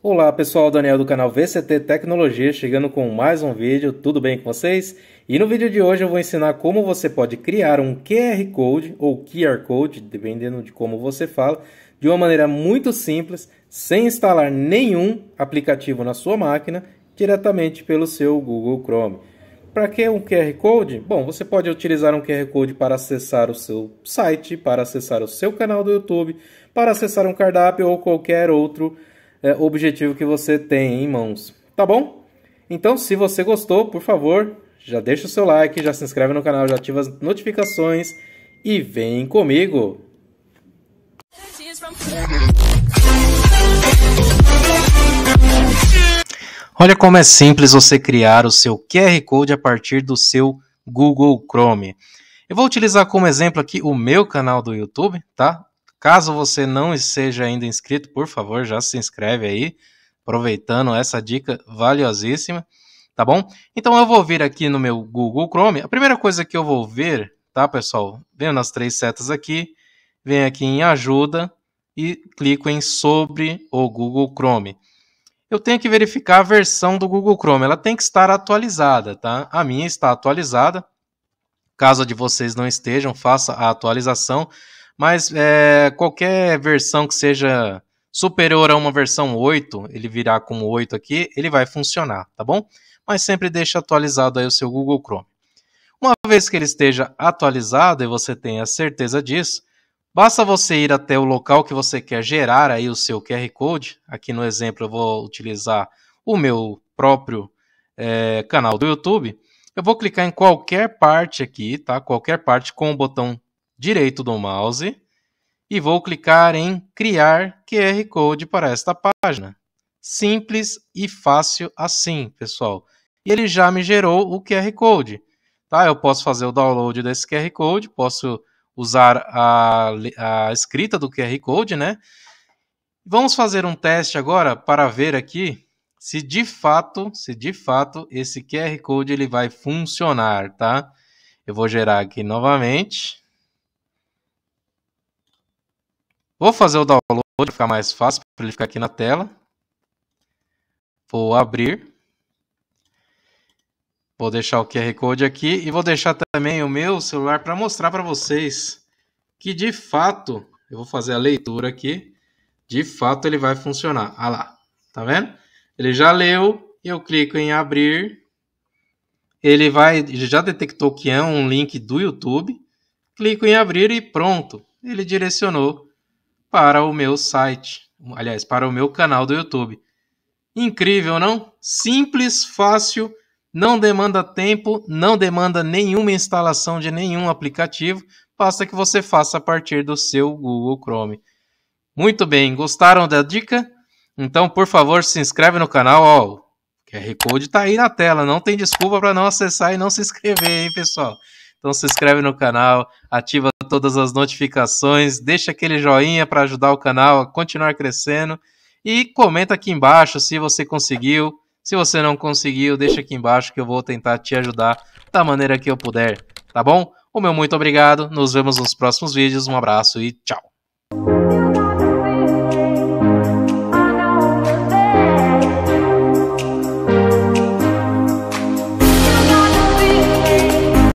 Olá pessoal, Daniel do canal VCT Tecnologia chegando com mais um vídeo, tudo bem com vocês? E no vídeo de hoje eu vou ensinar como você pode criar um QR Code ou QR Code, dependendo de como você fala, de uma maneira muito simples, sem instalar nenhum aplicativo na sua máquina, diretamente pelo seu Google Chrome. Para que um QR Code? Bom, você pode utilizar um QR Code para acessar o seu site, para acessar o seu canal do YouTube, para acessar um cardápio ou qualquer outro aplicativo é, objetivo que você tem em mãos, tá bom? Então, se você gostou, por favor, já deixa o seu like, já se inscreve no canal, já ativa as notificações e vem comigo! Olha como é simples você criar o seu QR Code a partir do seu Google Chrome. Eu vou utilizar como exemplo aqui o meu canal do YouTube, tá? Caso você não esteja ainda inscrito, por favor, já se inscreve aí, aproveitando essa dica valiosíssima, tá bom? Então eu vou vir aqui no meu Google Chrome. A primeira coisa que eu vou ver, tá, pessoal? Venho nas três setas aqui, venho aqui em ajuda e clico em sobre o Google Chrome. Eu tenho que verificar a versão do Google Chrome, ela tem que estar atualizada, tá? A minha está atualizada. Caso de vocês não estejam, faça a atualização. Mas é, qualquer versão que seja superior a uma versão 8, ele virá como 8 aqui, ele vai funcionar, tá bom? Mas sempre deixe atualizado aí o seu Google Chrome. Uma vez que ele esteja atualizado e você tenha certeza disso, basta você ir até o local que você quer gerar aí o seu QR Code. Aqui no exemplo eu vou utilizar o meu próprio é, canal do YouTube. Eu vou clicar em qualquer parte aqui, tá? Qualquer parte com o botão direito do mouse e vou clicar em Criar QR Code para esta página. Simples e fácil assim, pessoal. E ele já me gerou o QR Code. Tá? Eu posso fazer o download desse QR Code, posso usar a, a escrita do QR Code, né? Vamos fazer um teste agora para ver aqui se de fato, se de fato esse QR Code ele vai funcionar, tá? Eu vou gerar aqui novamente. Vou fazer o download para ficar mais fácil, para ele ficar aqui na tela. Vou abrir. Vou deixar o QR Code aqui e vou deixar também o meu celular para mostrar para vocês que de fato, eu vou fazer a leitura aqui, de fato ele vai funcionar. Ah lá, tá vendo? Ele já leu, eu clico em abrir, ele vai, ele já detectou que é um link do YouTube, clico em abrir e pronto, ele direcionou para o meu site, aliás, para o meu canal do YouTube. Incrível, não? Simples, fácil, não demanda tempo, não demanda nenhuma instalação de nenhum aplicativo, basta que você faça a partir do seu Google Chrome. Muito bem, gostaram da dica? Então, por favor, se inscreve no canal, ó, o QR Code está aí na tela, não tem desculpa para não acessar e não se inscrever, hein, pessoal? Então se inscreve no canal, ativa todas as notificações, deixa aquele joinha para ajudar o canal a continuar crescendo e comenta aqui embaixo se você conseguiu. Se você não conseguiu, deixa aqui embaixo que eu vou tentar te ajudar da maneira que eu puder, tá bom? O meu muito obrigado, nos vemos nos próximos vídeos, um abraço e tchau!